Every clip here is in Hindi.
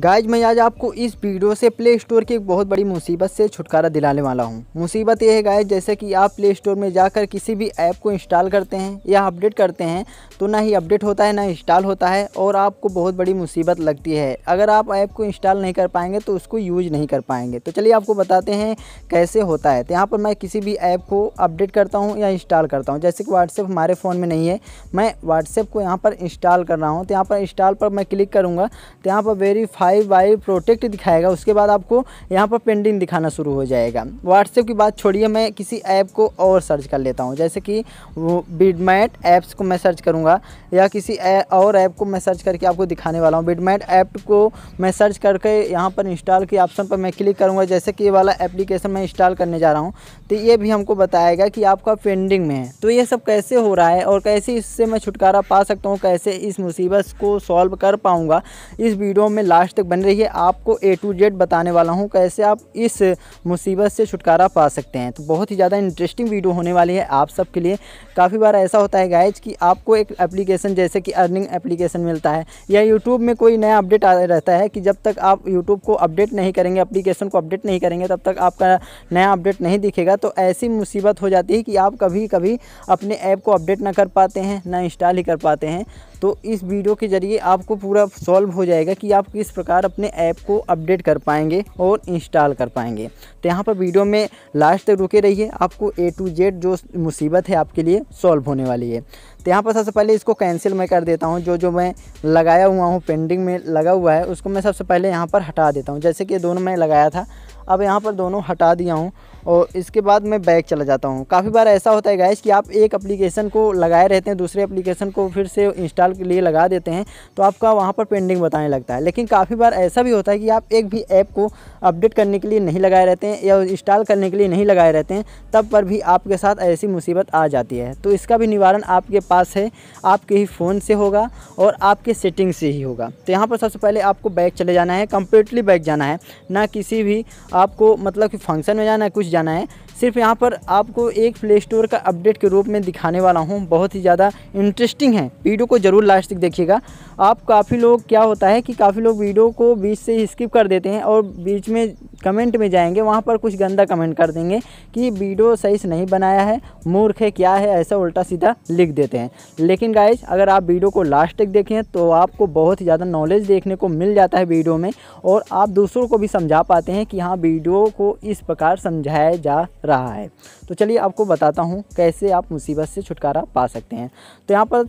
गाइज मैं आज आपको इस वीडियो से प्ले स्टोर की एक बहुत बड़ी मुसीबत से छुटकारा दिलाने वाला हूँ मुसीबत यह है गाइज जैसे कि आप प्ले स्टोर में जाकर किसी भी ऐप को इंस्टॉल करते हैं या अपडेट करते हैं तो ना ही अपडेट होता है ना इंस्टॉल होता है और आपको बहुत बड़ी मुसीबत लगती है अगर आप ऐप को इंस्टॉल नहीं कर पाएंगे तो उसको यूज नहीं कर पाएंगे तो चलिए आपको बताते हैं कैसे होता है तो यहाँ पर मैं किसी भी ऐप को अपडेट करता हूँ या इंस्टॉल करता हूँ जैसे कि व्हाट्सएप हमारे फ़ोन में नहीं है मैं व्हाट्सएप को यहाँ पर इंस्टॉल कर रहा हूँ तो यहाँ पर इंस्टॉल पर मैं क्लिक करूँगा तो यहाँ पर वेरीफाई फाइव बाई प्रोटेक्ट दिखाएगा उसके बाद आपको यहाँ पर पेंडिंग दिखाना शुरू हो जाएगा व्हाट्सएप की बात छोड़िए मैं किसी ऐप को और सर्च कर लेता हूँ जैसे कि वो बिडमैट ऐप्स को मैं सर्च करूँगा या किसी और ऐप को मैं सर्च करके आपको दिखाने वाला हूँ बिडमैट ऐप को मैं सर्च करके यहाँ पर इंस्टॉल के ऑप्शन पर मैं क्लिक करूँगा जैसे कि ये वाला एप्लीकेशन मैं इंस्टॉल करने जा रहा हूँ तो ये भी हमको बताएगा कि आपका पेंडिंग में है तो ये सब कैसे हो रहा है और कैसे इससे मैं छुटकारा पा सकता हूँ कैसे इस मुसीबत को सॉल्व कर पाऊँगा इस वीडियो में लास्ट लास्ट तक रही है आपको ए टू जेड बताने वाला हूँ कैसे आप इस मुसीबत से छुटकारा पा सकते हैं तो बहुत ही ज़्यादा इंटरेस्टिंग वीडियो होने वाली है आप सबके लिए काफ़ी बार ऐसा होता है गायज कि आपको एक एप्लीकेशन जैसे कि अर्निंग एप्लीकेशन मिलता है या यूट्यूब में कोई नया अपडेट रहता है कि जब तक आप यूट्यूब को अपडेट नहीं करेंगे अप्लीकेशन को अपडेट नहीं करेंगे तब तक आपका नया अपडेट नहीं दिखेगा तो ऐसी मुसीबत हो जाती है कि आप कभी कभी अपने ऐप को अपडेट ना कर पाते हैं ना इंस्टॉल ही कर पाते हैं तो इस वीडियो के ज़रिए आपको पूरा सॉल्व हो जाएगा कि आप किस प्रकार अपने ऐप को अपडेट कर पाएंगे और इंस्टॉल कर पाएंगे तो यहाँ पर वीडियो में लास्ट तक रुके रहिए आपको ए टू जेड जो मुसीबत है आपके लिए सॉल्व होने वाली है तो यहाँ पर सबसे पहले इसको कैंसिल मैं कर देता हूँ जो जो मैं लगाया हुआ हूँ पेंडिंग में लगा हुआ है उसको मैं सबसे पहले यहाँ पर हटा देता हूँ जैसे कि दोनों मैं लगाया था अब यहाँ पर दोनों हटा दिया हूँ और इसके बाद मैं बैक चला जाता हूँ काफ़ी बार ऐसा होता है गैस कि आप एक एप्लीकेशन को लगाए रहते हैं दूसरे एप्लीकेशन को फिर से इंस्टॉल के लिए लगा देते हैं तो आपका वहाँ पर पेंडिंग बताने लगता है लेकिन काफ़ी बार ऐसा भी होता है कि आप एक भी ऐप को अपडेट करने के लिए नहीं लगाए रहते हैं या इंस्टॉल करने के लिए नहीं लगाए रहते हैं तब पर भी आपके साथ ऐसी मुसीबत आ जाती है तो इसका भी निवारण आपके पास है आपके ही फ़ोन से होगा और आपके सेटिंग से ही होगा तो यहाँ पर सबसे पहले आपको बैक चले जाना है कम्प्लीटली बैक जाना है ना किसी भी आपको मतलब कि फंक्शन में जाना है कुछ जाना है सिर्फ यहाँ पर आपको एक प्ले स्टोर का अपडेट के रूप में दिखाने वाला हूँ बहुत ही ज़्यादा इंटरेस्टिंग है वीडियो को ज़रूर लास्ट तक देखिएगा आप काफ़ी लोग क्या होता है कि काफ़ी लोग वीडियो को बीच से स्किप कर देते हैं और बीच में कमेंट में जाएंगे वहाँ पर कुछ गंदा कमेंट कर देंगे कि वीडियो सही से नहीं बनाया है मूर्ख है क्या है ऐसा उल्टा सीधा लिख देते हैं लेकिन गाइज अगर आप वीडियो को लास्ट तक देखें तो आपको बहुत ही ज़्यादा नॉलेज देखने को मिल जाता है वीडियो में और आप दूसरों को भी समझा पाते हैं कि हाँ वीडियो को इस प्रकार समझाया जा रहा है तो चलिए आपको बताता हूँ कैसे आप मुसीबत से छुटकारा पा सकते हैं तो यहाँ पर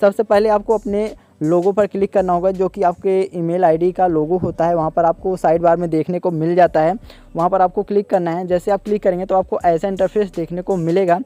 सबसे पहले आपको अपने लोगों पर क्लिक करना होगा जो कि आपके ईमेल आईडी का लोगो होता है वहाँ पर आपको साइड बार में देखने को मिल जाता है वहाँ पर आपको क्लिक करना है जैसे आप क्लिक करेंगे तो आपको ऐसा इंटरफेस देखने को मिलेगा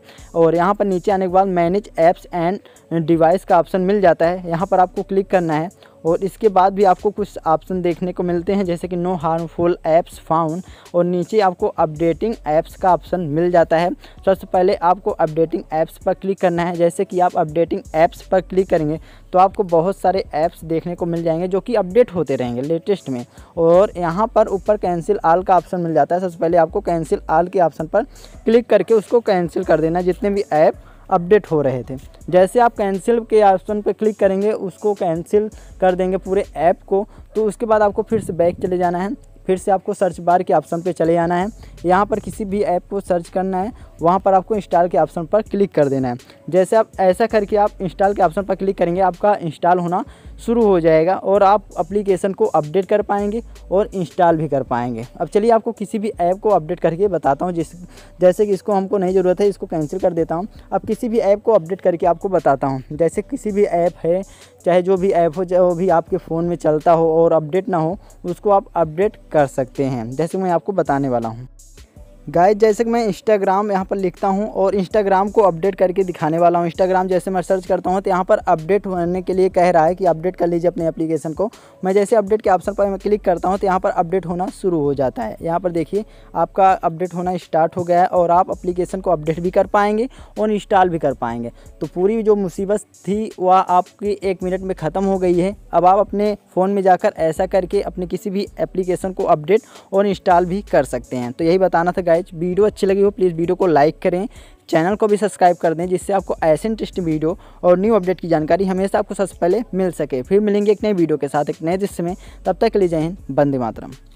और यहाँ पर नीचे आने के बाद मैनेज ऐप्स एंड डिवाइस का ऑप्शन मिल जाता है यहाँ पर आपको क्लिक करना है और इसके बाद भी आपको कुछ ऑप्शन देखने को मिलते हैं जैसे कि नो हार्मफुल ऐप्स फाउंड और नीचे आपको अपडेटिंग ऐप्स का ऑप्शन मिल जाता है सबसे पहले आपको अपडेटिंग ऐप्स पर क्लिक करना है जैसे कि आप अपडेटिंग ऐप्स पर क्लिक करेंगे तो आपको बहुत सारे ऐप्स देखने को मिल जाएंगे जो कि अपडेट होते रहेंगे लेटेस्ट में और यहाँ पर ऊपर कैंसिल आल का ऑप्शन मिल जाता है सबसे पहले आपको कैंसिल आल के ऑप्शन पर क्लिक करके उसको कैंसिल कर देना जितने भी ऐप अपडेट हो रहे थे जैसे आप कैंसिल के ऑप्शन पर क्लिक करेंगे उसको कैंसिल कर देंगे पूरे ऐप को तो उसके बाद आपको फिर से बैक चले जाना है फिर से आपको सर्च बार के ऑप्शन पे चले आना है यहाँ पर किसी भी ऐप को सर्च करना है वहाँ पर आपको इंस्टॉल के ऑप्शन पर क्लिक कर देना है जैसे आप ऐसा करके आप इंस्टॉल के ऑप्शन पर क्लिक करेंगे आपका इंस्टॉल होना शुरू हो जाएगा और आप अप्लीकेशन को अपडेट कर पाएंगे और इंस्टॉल भी कर पाएंगे अब चलिए आपको किसी भी ऐप को अपडेट करके बताता हूँ जिस जैसे कि इसको हमको नहीं ज़रूरत है इसको कैंसिल कर देता हूँ अब किसी भी ऐप को अपडेट करके आपको बताता हूँ जैसे किसी भी ऐप है चाहे जो भी ऐप हो जो भी आपके फ़ोन में चलता हो और अपडेट ना हो उसको आप अपडेट कर सकते हैं जैसे मैं आपको बताने वाला हूँ गाय जैसे कि मैं इंस्टाग्राम यहाँ पर लिखता हूँ और इंस्टाग्राम को अपडेट करके दिखाने वाला हूँ इंस्टाग्राम जैसे मैं सर्च करता हूँ तो यहाँ पर अपडेट होने के लिए कह रहा है कि अपडेट कर लीजिए अपने एप्लीकेशन को मैं जैसे अपडेट के ऑप्शन पर मैं क्लिक करता हूँ तो यहाँ पर अपडेट होना शुरू हो जाता है यहाँ पर देखिए आपका अपडेट होना स्टार्ट हो गया है और आप अप्लीकेशन को अपडेट भी कर पाएंगे और इंस्टॉल भी कर पाएंगे तो पूरी जो मुसीबत थी वह आपकी एक मिनट में ख़त्म हो गई है अब आप अपने फ़ोन में जाकर ऐसा करके अपने किसी भी एप्लीकेशन को अपडेट और इंस्टॉल भी कर सकते हैं तो यही बताना था गाइज वीडियो अच्छी लगी हो प्लीज़ वीडियो को लाइक करें चैनल को भी सब्सक्राइब कर दें जिससे आपको ऐसे इंटरेस्टिंग वीडियो और न्यू अपडेट की जानकारी हमेशा आपको सबसे पहले मिल सके फिर मिलेंगे एक नए वीडियो के साथ एक नए में तब तक के लिए जय हिंद बंदे मातरम